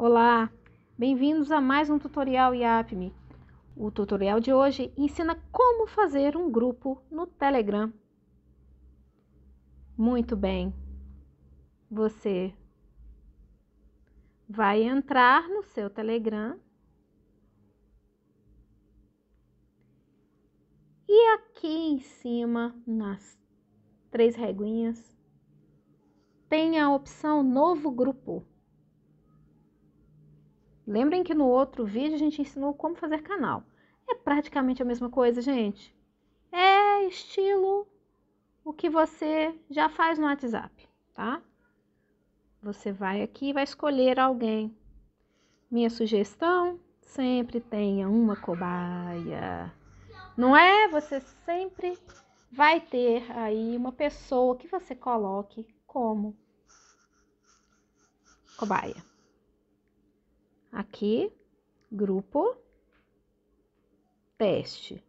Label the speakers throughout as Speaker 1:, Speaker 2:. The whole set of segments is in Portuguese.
Speaker 1: Olá, bem-vindos a mais um tutorial IAPME. O tutorial de hoje ensina como fazer um grupo no Telegram. Muito bem, você vai entrar no seu Telegram e aqui em cima, nas três reguinhas, tem a opção Novo Grupo. Lembrem que no outro vídeo a gente ensinou como fazer canal. É praticamente a mesma coisa, gente. É estilo o que você já faz no WhatsApp, tá? Você vai aqui e vai escolher alguém. Minha sugestão, sempre tenha uma cobaia. Não é? Você sempre vai ter aí uma pessoa que você coloque como cobaia. Aqui, grupo teste.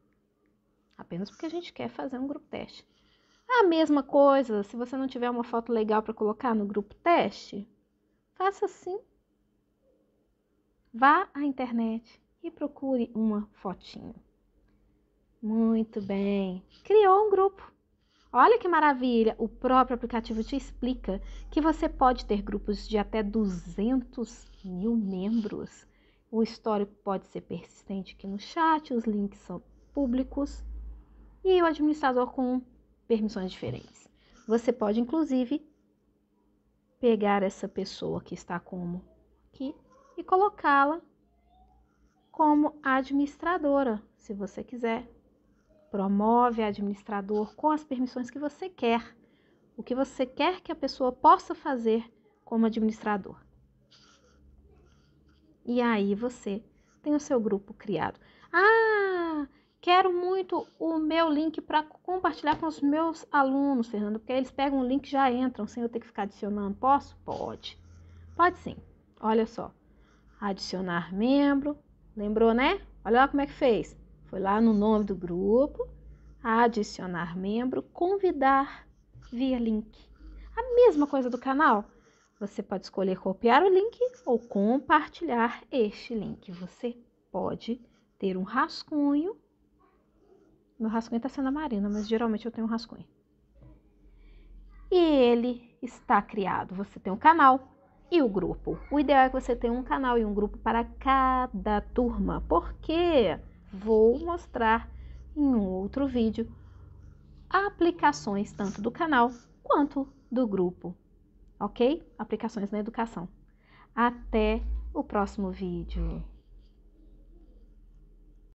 Speaker 1: Apenas porque a gente quer fazer um grupo teste. A mesma coisa, se você não tiver uma foto legal para colocar no grupo teste, faça assim. Vá à internet e procure uma fotinho. Muito bem. Criou um grupo. Olha que maravilha! O próprio aplicativo te explica que você pode ter grupos de até 200 mil membros. O histórico pode ser persistente aqui no chat, os links são públicos e o administrador com permissões diferentes. Você pode, inclusive, pegar essa pessoa que está como aqui e colocá-la como administradora, se você quiser promove administrador com as permissões que você quer, o que você quer que a pessoa possa fazer como administrador. E aí você tem o seu grupo criado. Ah, quero muito o meu link para compartilhar com os meus alunos, Fernando, porque eles pegam o link e já entram sem eu ter que ficar adicionando. Posso? Pode. Pode sim. Olha só. Adicionar membro. Lembrou, né? Olha lá como é que fez. Foi lá no nome do grupo, adicionar membro, convidar via link. A mesma coisa do canal. Você pode escolher copiar o link ou compartilhar este link. Você pode ter um rascunho. Meu rascunho está sendo a Marina, mas geralmente eu tenho um rascunho. E ele está criado. Você tem um canal e o grupo. O ideal é que você tenha um canal e um grupo para cada turma. Por quê? Porque vou mostrar em um outro vídeo aplicações tanto do canal quanto do grupo, ok? Aplicações na educação. Até o próximo vídeo.